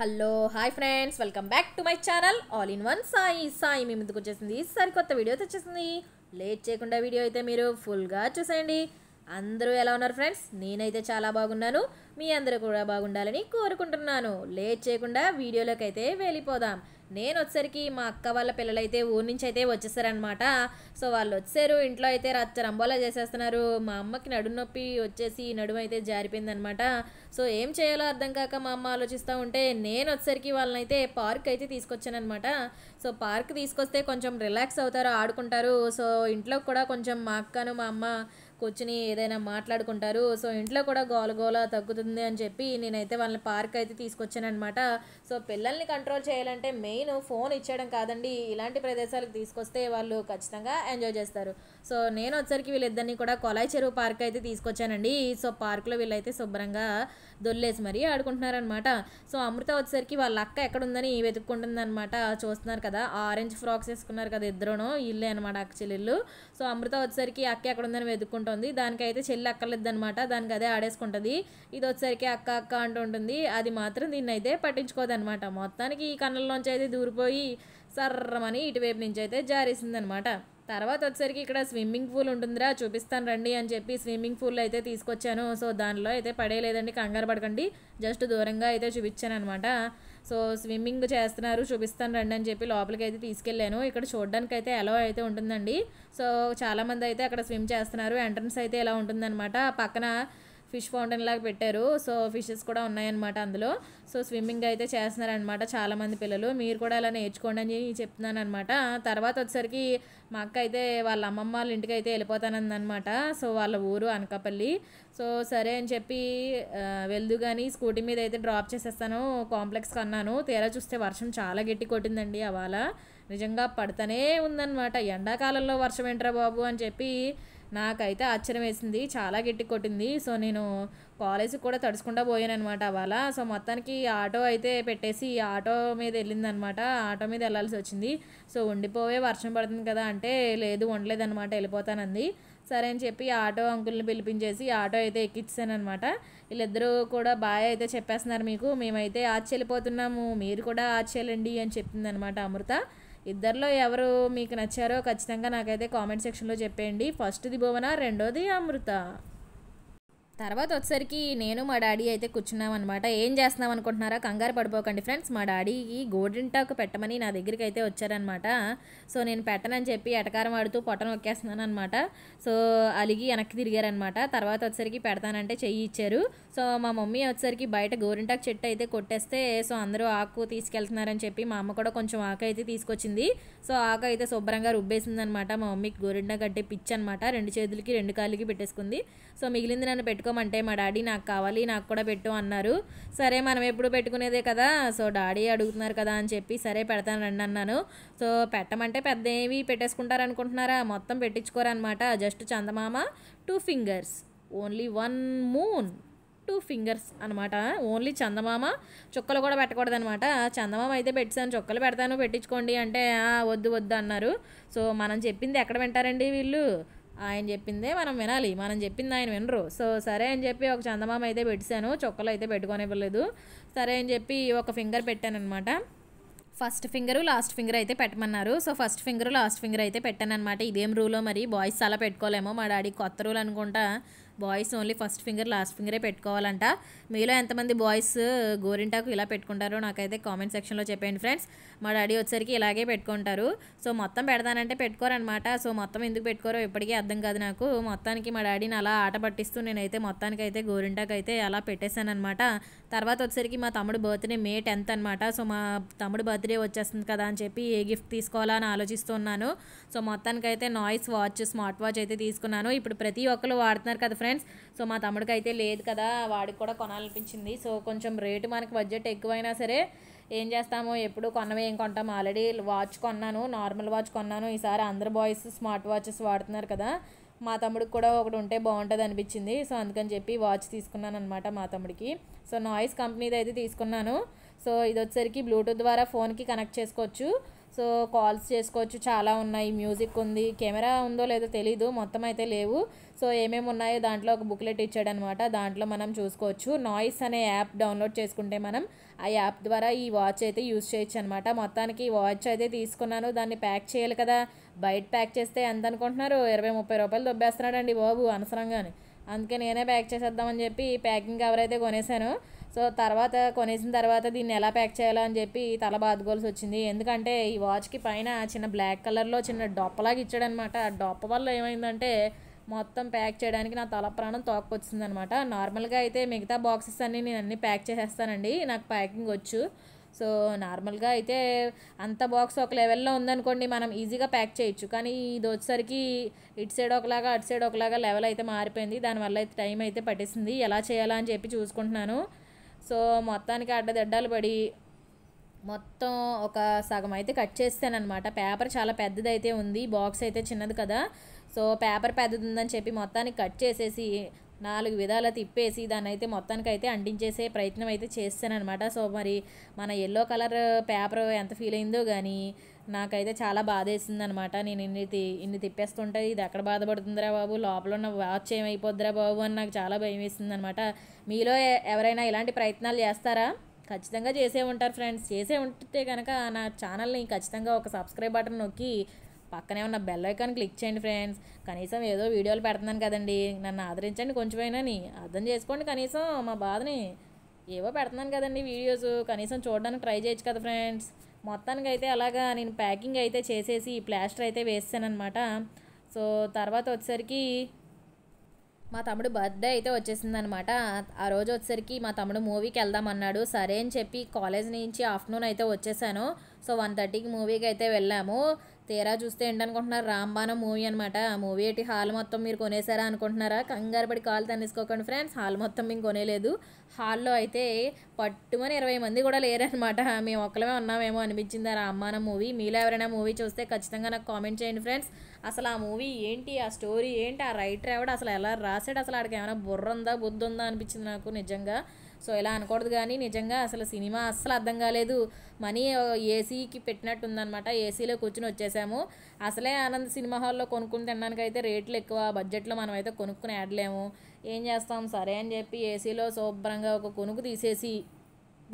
hello hi friends welcome back to my channel all in one Sai Sai మీ ముందుకు వచ్చేసింది ఈసారి కొత్త వీడియో తెచ్చేసింది లేట్ చేయకుండా వీడియో అయితే మీరు ఫుల్గా చూసేయండి అందరూ ఎలా ఉన్నారు ఫ్రెండ్స్ నేనైతే చాలా బాగున్నాను మీ అందరూ కూడా బాగుండాలని కోరుకుంటున్నాను లేట్ చేయకుండా వీడియోలోకి అయితే వెళ్ళిపోదాం నేను వచ్చేసరికి మా అక్క వాళ్ళ పిల్లలైతే ఊరి నుంచి అయితే వచ్చేసారనమాట సో వాళ్ళు వచ్చారు ఇంట్లో అయితే రచ్చరంబోలా చేసేస్తున్నారు మా అమ్మకి నడుము నొప్పి వచ్చేసి నడుము అయితే అనమాట సో ఏం చేయాలో అర్థం కాక మా అమ్మ ఆలోచిస్తూ ఉంటే నేను వచ్చేసరికి వాళ్ళని అయితే పార్క్ అయితే తీసుకొచ్చానమాట సో పార్క్ తీసుకొస్తే కొంచెం రిలాక్స్ అవుతారు ఆడుకుంటారు సో ఇంట్లో కూడా కొంచెం మా అక్కను మా అమ్మ కూర్చుని ఏదైనా మాట్లాడుకుంటారు సో ఇంట్లో కూడా గోలగోల తగ్గుతుంది అని చెప్పి నేనైతే వాళ్ళని పార్క్ అయితే అనమాట సో పిల్లల్ని కంట్రోల్ చేయాలంటే మెయిన్ ఫోన్ ఇచ్చేయడం కాదండి ఇలాంటి ప్రదేశాలకు తీసుకొస్తే వాళ్ళు ఖచ్చితంగా ఎంజాయ్ చేస్తారు సో నేను వచ్చరికి వీళ్ళిద్దరిని కూడా కొలాయి చెరువు పార్క్ అయితే తీసుకొచ్చానండి సో పార్క్లో వీళ్ళైతే శుభ్రంగా దొల్లేసి మరీ ఆడుకుంటున్నారనమాట సో అమృత వచ్చేసరికి వాళ్ళ అక్క ఎక్కడుందని వెతుక్కుంటుందనమాట చూస్తున్నారు కదా ఆరెంజ్ ఫ్రాక్స్ వేసుకున్నారు కదా ఇద్దరునో ఇల్లే అనమాట అక్క చెల్లెళ్ళు సో అమృత వచ్చేసరికి అక్క ఎక్కడుందని వెతుక్కుంటుంది దానికైతే చెల్లి అక్కర్లేదనమాట దానికి అదే ఆడేసుకుంటుంది ఇది వచ్చేసరికి అక్క అక్క అంటూ ఉంటుంది అది మాత్రం దీన్ని అయితే పట్టించుకోదనమాట మొత్తానికి ఈ కన్నుల్లోంచి అయితే దూరిపోయి సర్రమని ఇటువైపు నుంచి అయితే జారేసిందనమాట తర్వాత వచ్చేసరికి ఇక్కడ స్విమ్మింగ్ పూల్ ఉంటుందిరా చూపిస్తాను రండి అని చెప్పి స్విమ్మింగ్ పూల్ అయితే తీసుకొచ్చాను సో దానిలో అయితే పడేయలేదండి కంగారు పడకండి జస్ట్ దూరంగా అయితే చూపించాను అనమాట సో స్విమ్మింగ్ చేస్తున్నారు చూపిస్తాను రండి అని చెప్పి లోపలికి అయితే తీసుకెళ్ళాను ఇక్కడ చూడడానికి అయితే ఎలా అయితే ఉంటుందండి సో చాలామంది అయితే అక్కడ స్విమ్ చేస్తున్నారు ఎంట్రన్స్ అయితే ఇలా ఉంటుందన్నమాట పక్కన ఫిష్ ఫౌంటైన్ లాగా పెట్టారు సో ఫిషెస్ కూడా ఉన్నాయన్నమాట అందులో సో స్విమ్మింగ్ అయితే చేస్తున్నారనమాట చాలామంది పిల్లలు మీరు కూడా ఇలా నేర్చుకోండి అని చెప్తున్నాను అనమాట తర్వాత వచ్చేసరికి మా అక్క అయితే వాళ్ళ అమ్మమ్మ వాళ్ళ ఇంటికి అయితే వెళ్ళిపోతానందనమాట సో వాళ్ళ ఊరు అనకాపల్లి సో సరే అని చెప్పి వెళ్దు కానీ స్కూటీ మీద అయితే డ్రాప్ చేసేస్తాను కాంప్లెక్స్ అన్నాను తీరా చూస్తే వర్షం చాలా గట్టి కొట్టిందండి అవాళ నిజంగా పడుతూనే ఉందన్నమాట ఎండాకాలంలో వర్షం ఏంట్రా బాబు అని చెప్పి నాకైతే ఆశ్చర్యం వేసింది చాలా గట్టి కొట్టింది సో నేను కాలేజీకి కూడా తడుచుకుండా అనమాట అవాళ సో మొత్తానికి ఆటో అయితే పెట్టేసి ఆటో మీద వెళ్ళిందనమాట ఆటో మీద వెళ్ళాల్సి వచ్చింది సో ఉండిపోయే వర్షం పడుతుంది కదా అంటే లేదు ఉండలేదన్నమాట వెళ్ళిపోతానంది సరే అని చెప్పి ఆటో అంకుల్ని పిలిపించేసి ఆటో అయితే అనమాట వీళ్ళిద్దరూ కూడా బాగా అయితే చెప్పేస్తున్నారు మీకు మేమైతే ఆచి వెళ్ళిపోతున్నాము మీరు కూడా ఆచి వెళ్ళండి అని చెప్పిందనమాట అమృత ఇద్దరిలో ఎవరు మీకు నచ్చారో ఖచ్చితంగా నాకైతే కామెంట్ సెక్షన్లో చెప్పేయండి ఫస్ట్ది భువన రెండోది అమృత తర్వాత వచ్చేసరికి నేను మా డాడీ అయితే కూర్చున్నాం అనమాట ఏం చేస్తున్నాం అనుకుంటున్నారా కంగారు పడిపోకండి ఫ్రెండ్స్ మా డాడీకి టాక్ పెట్టమని నా దగ్గరికి అయితే వచ్చారనమాట సో నేను పెట్టనని చెప్పి ఎటకారం ఆడుతూ పొట్టను ఒక్కేస్తున్నాను అనమాట సో అలిగి వెనక్కి తిరిగారనమాట తర్వాత వచ్చేసరికి పెడతానంటే చెయ్యి ఇచ్చారు సో మా మమ్మీ వచ్చేసరికి బయట గోరింటాకు చెట్టు అయితే కొట్టేస్తే సో అందరూ ఆకు తీసుకెళ్తున్నారని చెప్పి మా అమ్మ కూడా కొంచెం ఆకు అయితే తీసుకొచ్చింది సో ఆకు అయితే శుభ్రంగా రుబ్బేసిందనమాట మా మమ్మీకి గోరింటాకు అంటే పిచ్చి అనమాట రెండు చేతులకి రెండు కాళ్ళకి పెట్టేసుకుంది సో మిగిలింది నన్ను పెట్టుకు పెట్టుకోమంటే మా డాడీ నాకు కావాలి నాకు కూడా పెట్టు అన్నారు సరే మనం ఎప్పుడు పెట్టుకునేదే కదా సో డాడీ అడుగుతున్నారు కదా అని చెప్పి సరే పెడతాను రండి అన్నాను సో పెట్టమంటే పెద్ద ఏవి పెట్టేసుకుంటారు అనుకుంటున్నారా మొత్తం పెట్టించుకోరనమాట జస్ట్ చందమామ two fingers only one moon two fingers అనమాట ఓన్లీ చందమామ చుక్కలు కూడా పెట్టకూడదు అనమాట చందమామ అయితే పెట్టాను చుక్కలు పెడతాను పెట్టించుకోండి అంటే వద్దు వద్దు అన్నారు సో మనం చెప్పింది ఎక్కడ వింటారండి వీళ్ళు ఆయన చెప్పిందే మనం వినాలి మనం చెప్పింది ఆయన వినరు సో సరే అని చెప్పి ఒక చందమామ అయితే పెట్టాను చొక్కలు అయితే పెట్టుకోనివ్వలేదు సరే అని చెప్పి ఒక ఫింగర్ పెట్టాను అనమాట ఫస్ట్ ఫింగరు లాస్ట్ ఫింగర్ అయితే పెట్టమన్నారు so first finger last finger అయితే పెట్టాను అనమాట ఇదేం రూలో మరి బాయ్స్ అలా పెట్టుకోలేమో మా డాడీ కొత్త రూల్ అనుకుంటా boys only first finger last ఫింగరే పెట్టుకోవాలంట మీలో ఎంతమంది బాయ్స్ గోరింటాకు ఇలా పెట్టుకుంటారో నాకైతే కామెంట్ సెక్షన్లో చెప్పండి ఫ్రెండ్స్ మా డాడీ వచ్చేసరికి ఇలాగే పెట్టుకుంటారు సో మొత్తం పెడతానంటే పెట్టుకోరనమాట సో మొత్తం ఎందుకు పెట్టుకోరో ఇప్పటికీ అర్థం కాదు నాకు మొత్తానికి మా డాడీని అలా ఆట పట్టిస్తూ నేనైతే మొత్తానికి అయితే గోరింటాకు అయితే అలా పెట్టేశానమాట తర్వాత వచ్చేసరికి మా తమ్ముడు బర్త్డే మే టెన్త్ అనమాట సో మా తమ్ముడు బర్త్డే వచ్చేస్తుంది కదా అని చెప్పి ఏ గిఫ్ట్ తీసుకోవాలని ఆలోచిస్తున్నాను సో మొత్తానికైతే నాయిస్ వాచ్ స్మార్ట్ వాచ్ అయితే తీసుకున్నాను ఇప్పుడు ప్రతి ఒక్కరు వాడుతున్నారు కదా ఫ్రెండ్స్ సో మా తమ్ముడికి అయితే లేదు కదా వాడికి కూడా కొనాలనిపించింది సో కొంచెం రేటు మనకి బడ్జెట్ ఎక్కువైనా సరే ఏం చేస్తాము ఎప్పుడు కొన్నవి ఏం కొంటాం ఆల్రెడీ వాచ్ కొన్నాను నార్మల్ వాచ్ కొన్నాను ఈసారి అందరు బాయ్స్ స్మార్ట్ వాచెస్ వాడుతున్నారు కదా మా తమ్ముడికి కూడా ఒకటి ఉంటే బాగుంటుంది అనిపించింది సో అందుకని చెప్పి వాచ్ తీసుకున్నాను అనమాట మా తమ్ముడికి సో నాయిస్ కంపెనీది అయితే తీసుకున్నాను సో ఇది వచ్చేసరికి బ్లూటూత్ ద్వారా ఫోన్కి కనెక్ట్ చేసుకోవచ్చు సో కాల్స్ చేసుకోవచ్చు చాలా ఉన్నాయి మ్యూజిక్ ఉంది కెమెరా ఉందో లేదో తెలీదు మొత్తం అయితే లేవు సో ఏమేమి ఉన్నాయో దాంట్లో ఒక బుక్లెట్ అనమాట దాంట్లో మనం చూసుకోవచ్చు నాయిస్ అనే యాప్ డౌన్లోడ్ చేసుకుంటే మనం ఆ యాప్ ద్వారా ఈ వాచ్ అయితే యూజ్ చేయొచ్చు అనమాట మొత్తానికి ఈ వాచ్ అయితే తీసుకున్నాను దాన్ని ప్యాక్ చేయాలి కదా బయట ప్యాక్ చేస్తే ఎంత అనుకుంటున్నారు ఇరవై ముప్పై రూపాయలు అండి బాబు అనసరంగానే అందుకే నేనే ప్యాక్ చేసేద్దామని చెప్పి ప్యాకింగ్ కవర్ అయితే కొనేసాను సో తర్వాత కొనేసిన తర్వాత దీన్ని ఎలా ప్యాక్ చేయాలో అని చెప్పి తల బాదుకోవాల్సి వచ్చింది ఎందుకంటే ఈ వాచ్కి పైన చిన్న బ్లాక్ కలర్లో చిన్న డొప్పలాగా ఇచ్చాడనమాట ఆ డొప్ప వల్ల ఏమైందంటే మొత్తం ప్యాక్ చేయడానికి నా తల ప్రాణం తోకొచ్చిందనమాట నార్మల్గా అయితే మిగతా బాక్సెస్ అన్నీ నేను అన్నీ ప్యాక్ చేసేస్తానండి నాకు ప్యాకింగ్ వచ్చు సో నార్మల్గా అయితే అంత బాక్స్ ఒక లెవెల్లో ఉందనుకోండి మనం ఈజీగా ప్యాక్ చేయొచ్చు కానీ ఇది వచ్చేసరికి ఇటు సైడ్ ఒకలాగా అటు సైడ్ ఒకలాగా లెవెల్ అయితే మారిపోయింది దానివల్ల అయితే టైం అయితే పట్టేసింది ఎలా చేయాలా అని చెప్పి చూసుకుంటున్నాను సో మొత్తానికి అడ్డదిడ్డాలు పడి మొత్తం ఒక సగం అయితే కట్ చేస్తానమాట పేపర్ చాలా పెద్దదైతే ఉంది బాక్స్ అయితే చిన్నది కదా సో పేపర్ పెద్దది ఉందని చెప్పి మొత్తానికి కట్ చేసేసి నాలుగు విధాలు తిప్పేసి దాన్ని అయితే మొత్తానికి అయితే అంటించేసే ప్రయత్నం అయితే చేస్తానమాట సో మరి మన ఎల్లో కలర్ పేపర్ ఎంత ఫీల్ అయిందో కానీ నాకైతే చాలా బాధ వేసింది అనమాట నేను ఇన్ని ఇన్ని తిప్పేస్తుంటే ఇది ఎక్కడ బాధపడుతుందిరా బాబు లోపల ఉన్న వాచ్ ఏమైపోద్దిరా బాబు అని నాకు చాలా భయం వేసింది అనమాట మీలో ఎవరైనా ఇలాంటి ప్రయత్నాలు చేస్తారా ఖచ్చితంగా చేసే ఉంటారు ఫ్రెండ్స్ చేసే ఉంటే కనుక నా ఛానల్ని ఖచ్చితంగా ఒక సబ్స్క్రైబ్ బటన్ నొక్కి పక్కనే ఉన్న బెల్ ఐకాన్ క్లిక్ చేయండి ఫ్రెండ్స్ కనీసం ఏదో వీడియోలు పెడుతున్నాను కదండి నన్ను ఆదరించండి కొంచెమైనాని అర్థం చేసుకోండి కనీసం మా బాధని ఏవో పెడుతున్నాను కదండి వీడియోస్ కనీసం చూడడానికి ట్రై చేయొచ్చు కదా ఫ్రెండ్స్ మొత్తానికి అయితే అలాగా నేను ప్యాకింగ్ అయితే చేసేసి ప్లాస్టర్ అయితే వేస్తానమాట సో తర్వాత వచ్చేసరికి మా తమ్ముడు బర్త్డే అయితే వచ్చేసింది అనమాట ఆ రోజు వచ్చేసరికి మా తమ్ముడు మూవీకి వెళ్దాం అన్నాడు సరే అని చెప్పి కాలేజ్ నుంచి ఆఫ్టర్నూన్ అయితే వచ్చేసాను సో వన్ థర్టీకి మూవీకి అయితే వెళ్ళాము తీరా చూస్తే ఏంటనుకుంటున్నారు రాంబాణం మూవీ అనమాట ఆ మూవీ ఏంటి హాల్ మొత్తం మీరు కొనేసారా అనుకుంటున్నారా కంగారు పడి కాలు తన్నేసుకోకండి ఫ్రెండ్స్ హాల్ మొత్తం మేము కొనేలేదు హాల్లో అయితే పట్టుమని ఇరవై మంది కూడా లేరనమాట మేము ఒక్కలమే ఉన్నామేమో అనిపించింది ఆ రాంబాణం మూవీ మీలో ఎవరైనా మూవీ చూస్తే ఖచ్చితంగా నాకు కామెంట్ చేయండి ఫ్రెండ్స్ అసలు ఆ మూవీ ఏంటి ఆ స్టోరీ ఏంటి ఆ రైటర్ ఎవడు అసలు ఎలా రాసాడు అసలు ఆడికి ఏమైనా బుర్ర ఉందా బుద్ధి ఉందా అనిపించింది నాకు నిజంగా సో ఇలా అనకూడదు కానీ నిజంగా అసలు సినిమా అస్సలు అర్థం కాలేదు మనీ ఏసీకి పెట్టినట్టుందనమాట ఏసీలో కూర్చుని వచ్చేసాము అసలే ఆనంద్ సినిమా హాల్లో కొనుక్కుని తినడానికి అయితే రేట్లు ఎక్కువ బడ్జెట్లో మనం అయితే కొనుక్కుని ఆడలేము ఏం చేస్తాం సరే అని చెప్పి ఏసీలో శుభ్రంగా ఒక కొనుక్కు తీసేసి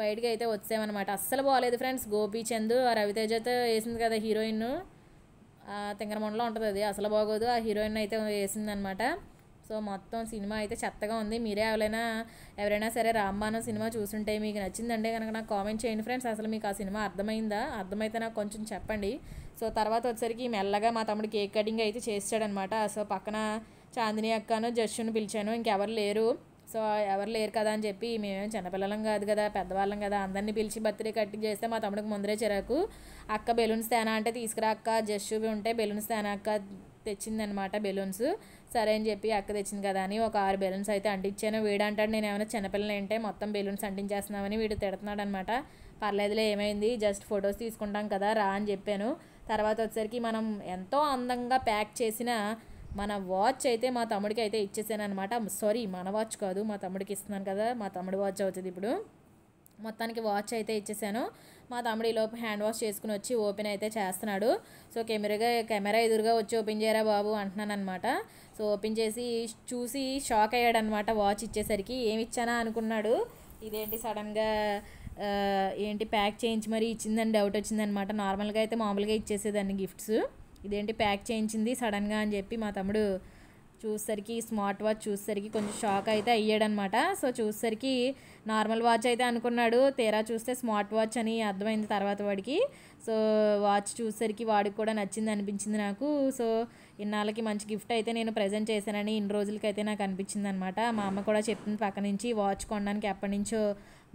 బయటకి అయితే వచ్చామన్నమాట అస్సలు బాగాలేదు ఫ్రెండ్స్ గోపీచంద్ రవితేజతో వేసింది కదా హీరోయిన్ తింగరమండలో ఉంటుంది అది అసలు బాగోదు ఆ హీరోయిన్ అయితే వేసిందనమాట సో మొత్తం సినిమా అయితే చెత్తగా ఉంది మీరే ఎవరైనా ఎవరైనా సరే రామ్మానం సినిమా చూసుంటే మీకు నచ్చిందంటే కనుక నాకు కామెంట్ చేయండి ఫ్రెండ్స్ అసలు మీకు ఆ సినిమా అర్థమైందా అర్థమైతే నాకు కొంచెం చెప్పండి సో తర్వాత వచ్చేసరికి మెల్లగా మా తమ్ముడు కేక్ కటింగ్ అయితే చేసాడనమాట సో పక్కన చాందిని అక్కను జస్సును పిలిచాను ఇంకెవరు లేరు సో ఎవరు లేరు కదా అని చెప్పి మేమేం చిన్నపిల్లలం కాదు కదా పెద్దవాళ్ళం కదా అందరినీ పిలిచి బర్త్డే కట్టి చేస్తే మా తమ్ముడికి ముందరే చిరాకు అక్క బెలూన్స్ తేనా అంటే తీసుకురా అక్క జస్ట్ ఉంటే బెలూన్స్ తేనా అక్క తెచ్చిందనమాట బెలూన్స్ సరే అని చెప్పి అక్క తెచ్చింది కదా అని ఒక ఆరు బెలూన్స్ అయితే అంటించాను వీడు అంటాడు నేను ఏమైనా చిన్నపిల్లలు ఏంటే మొత్తం బెలూన్స్ అంటించేస్తున్నామని వీడు తిడుతున్నాడు అనమాట పర్లేదులే ఏమైంది జస్ట్ ఫొటోస్ తీసుకుంటాం కదా రా అని చెప్పాను తర్వాత వచ్చేసరికి మనం ఎంతో అందంగా ప్యాక్ చేసిన మన వాచ్ అయితే మా తమ్ముడికి అయితే ఇచ్చేసాను అనమాట సారీ మన వాచ్ కాదు మా తమ్ముడికి ఇస్తున్నాను కదా మా తమ్ముడు వాచ్ అవుతుంది ఇప్పుడు మొత్తానికి వాచ్ అయితే ఇచ్చేసాను మా తమ్ముడు ఈలోపు హ్యాండ్ వాష్ చేసుకుని వచ్చి ఓపెన్ అయితే చేస్తున్నాడు సో కెమెరాగా కెమెరా ఎదురుగా వచ్చి ఓపెన్ చేయరా బాబు అంటున్నాను అనమాట సో ఓపెన్ చేసి చూసి షాక్ అయ్యాడనమాట వాచ్ ఇచ్చేసరికి ఏమి ఇచ్చానా అనుకున్నాడు ఇదేంటి సడన్గా ఏంటి ప్యాక్ చేయించి మరీ ఇచ్చిందని డౌట్ వచ్చిందనమాట నార్మల్గా అయితే మామూలుగా ఇచ్చేసేదాన్ని గిఫ్ట్స్ ఇదేంటి ప్యాక్ చేయించింది సడన్గా అని చెప్పి మా తమ్ముడు చూసేసరికి స్మార్ట్ వాచ్ చూసేసరికి కొంచెం షాక్ అయితే అయ్యాడనమాట సో చూసేసరికి నార్మల్ వాచ్ అయితే అనుకున్నాడు తీరా చూస్తే స్మార్ట్ వాచ్ అని అర్థమైంది తర్వాత వాడికి సో వాచ్ చూసేసరికి వాడికి కూడా నచ్చింది అనిపించింది నాకు సో ఇన్నాళ్ళకి మంచి గిఫ్ట్ అయితే నేను ప్రజెంట్ చేశానని ఇన్ని రోజులకైతే నాకు అనిపించింది అనమాట మా అమ్మ కూడా చెప్పింది పక్క నుంచి వాచ్ కొనడానికి ఎప్పటి నుంచో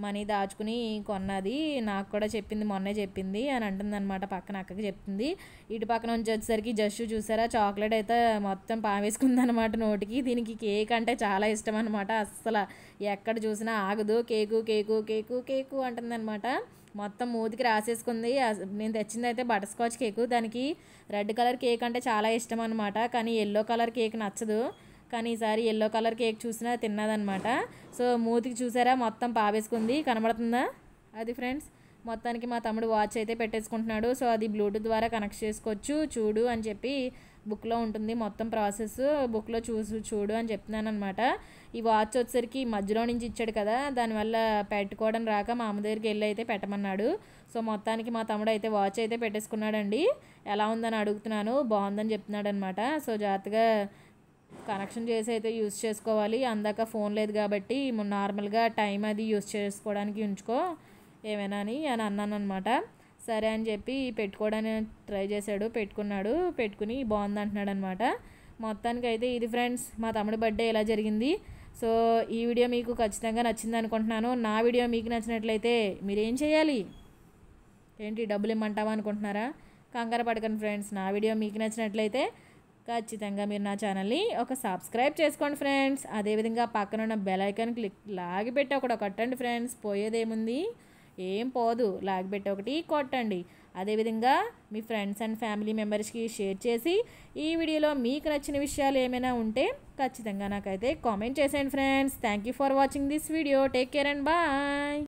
మనీ దాచుకుని కొన్నది నాకు కూడా చెప్పింది మొన్నే చెప్పింది అని అంటుందన్నమాట పక్కన అక్కకి చెప్తుంది ఇటు పక్కన నుంచి వచ్చేసరికి జస్ట్ చూసారా చాక్లెట్ అయితే మొత్తం పావేసుకుందనమాట నోటికి దీనికి కేక్ అంటే చాలా ఇష్టం అనమాట అస్సలు ఎక్కడ చూసినా ఆగదు కేకు కేకు కేకు కేకు అంటుందన్నమాట మొత్తం మూతికి రాసేసుకుంది నేను తెచ్చింది అయితే బటర్ స్కాచ్ కేకు దానికి రెడ్ కలర్ కేక్ అంటే చాలా ఇష్టం అనమాట కానీ ఎల్లో కలర్ కేక్ నచ్చదు కానీ ఈసారి ఎల్లో కలర్ కేక్ చూసినా తిన్నదనమాట సో మూతికి చూసారా మొత్తం పావేసుకుంది కనబడుతుందా అది ఫ్రెండ్స్ మొత్తానికి మా తమ్ముడు వాచ్ అయితే పెట్టేసుకుంటున్నాడు సో అది బ్లూటూత్ ద్వారా కనెక్ట్ చేసుకోవచ్చు చూడు అని చెప్పి బుక్లో ఉంటుంది మొత్తం ప్రాసెస్ బుక్లో చూసు చూడు అని చెప్తున్నాను అనమాట ఈ వాచ్ వచ్చేసరికి మధ్యలో నుంచి ఇచ్చాడు కదా దానివల్ల పెట్టుకోవడం రాక మా అమ్మ దగ్గరికి వెళ్ళి అయితే పెట్టమన్నాడు సో మొత్తానికి మా తమ్ముడు అయితే వాచ్ అయితే పెట్టేసుకున్నాడండి ఎలా ఉందని అడుగుతున్నాను బాగుందని చెప్తున్నాడు అనమాట సో జాగ్రత్తగా కనెక్షన్ చేసి అయితే యూజ్ చేసుకోవాలి అందాక ఫోన్ లేదు కాబట్టి నార్మల్గా టైం అది యూజ్ చేసుకోవడానికి ఉంచుకో ఏమైనా అని అని అన్నాను అనమాట సరే అని చెప్పి పెట్టుకోవడానికి ట్రై చేశాడు పెట్టుకున్నాడు పెట్టుకుని బాగుంది అంటున్నాడు అనమాట మొత్తానికి అయితే ఇది ఫ్రెండ్స్ మా తమ్ముడి బర్త్డే ఇలా జరిగింది సో ఈ వీడియో మీకు ఖచ్చితంగా నచ్చింది అనుకుంటున్నాను నా వీడియో మీకు నచ్చినట్లయితే మీరేం చేయాలి ఏంటి డబ్బులు ఇమ్మంటావా అనుకుంటున్నారా కంగారు పడకండి ఫ్రెండ్స్ నా వీడియో మీకు నచ్చినట్లయితే ఖచ్చితంగా మీరు నా ఛానల్ని ఒక సబ్స్క్రైబ్ చేసుకోండి ఫ్రెండ్స్ అదేవిధంగా పక్కన ఉన్న బెలైకన్ క్లిక్ పెట్టి ఒకటి కొట్టండి ఫ్రెండ్స్ పోయేదేముంది ఏం పోదు లాగిపెట్టి ఒకటి కొట్టండి అదేవిధంగా మీ ఫ్రెండ్స్ అండ్ ఫ్యామిలీ మెంబర్స్కి షేర్ చేసి ఈ వీడియోలో మీకు నచ్చిన విషయాలు ఏమైనా ఉంటే ఖచ్చితంగా నాకైతే కామెంట్ చేసేయండి friends thank you for watching this video take care and bye